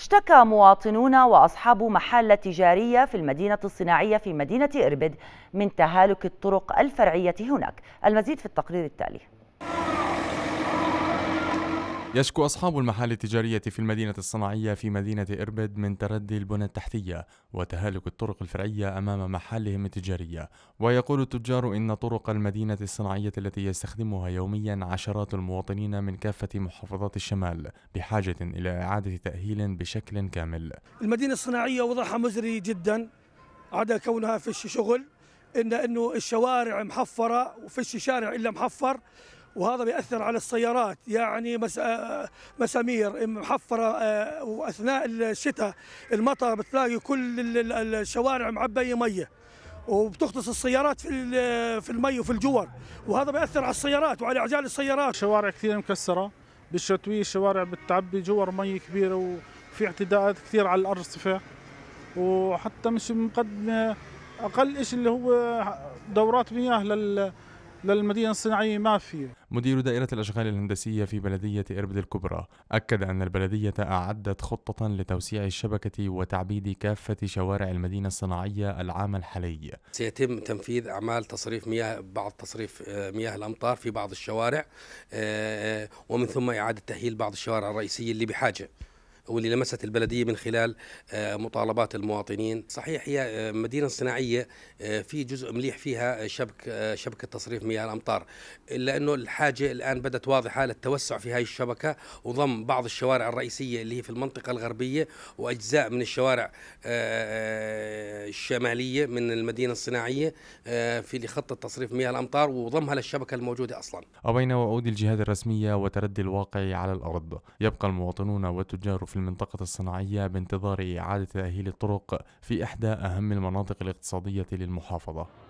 اشتكى مواطنون وأصحاب محال تجارية في المدينة الصناعية في مدينة إربد من تهالك الطرق الفرعية هناك المزيد في التقرير التالي يشكو أصحاب المحال التجارية في المدينة الصناعية في مدينة إربد من تردي البنى التحتية وتهالك الطرق الفرعية أمام محالهم التجارية ويقول التجار إن طرق المدينة الصناعية التي يستخدمها يوميا عشرات المواطنين من كافة محافظات الشمال بحاجة إلى إعادة تأهيل بشكل كامل المدينة الصناعية وضعها مزري جدا عدا كونها فيش شغل إن أنه الشوارع محفرة وفيش شارع إلا محفر وهذا بيأثر على السيارات يعني آه، مسامير محفرة آه، وأثناء الشتاء المطر بتلاقي كل الشوارع معبية مية وبتغطس السيارات في في المي وفي الجوار وهذا بيأثر على السيارات وعلى عجال السيارات شوارع كثير مكسرة بالشتوية الشوارع بتعبي جوار مي كبيرة وفي اعتداءات كثير على الأرصفة وحتى مش مقدمة أقل شيء اللي هو دورات مياه لل للمدينة الصناعية ما في مدير دائرة الأشغال الهندسية في بلدية إربد الكبرى أكد أن البلدية أعدت خطة لتوسيع الشبكة وتعبيد كافة شوارع المدينة الصناعية العام الحالي سيتم تنفيذ أعمال تصريف مياه بعض تصريف آه، مياه الأمطار في بعض الشوارع آه، آه، ومن ثم إعادة تأهيل بعض الشوارع الرئيسية اللي بحاجة واللي لمست البلديه من خلال آه، مطالبات المواطنين، صحيح هي آه، مدينه صناعيه آه، في جزء مليح فيها شبك شبكه تصريف مياه الامطار، الا انه الحاجه الان بدت واضحه للتوسع في هذه الشبكه وضم بعض الشوارع الرئيسيه اللي هي في المنطقه الغربيه واجزاء من الشوارع الشماليه من المدينه الصناعيه في لخط تصريف مياه الامطار وضمها للشبكه الموجوده اصلا. وبين وعود الجهات الرسميه وتردي الواقع على الارض، يبقى المواطنون والتجار في المنطقة الصناعية بانتظار إعادة تأهيل الطرق في إحدى أهم المناطق الاقتصادية للمحافظة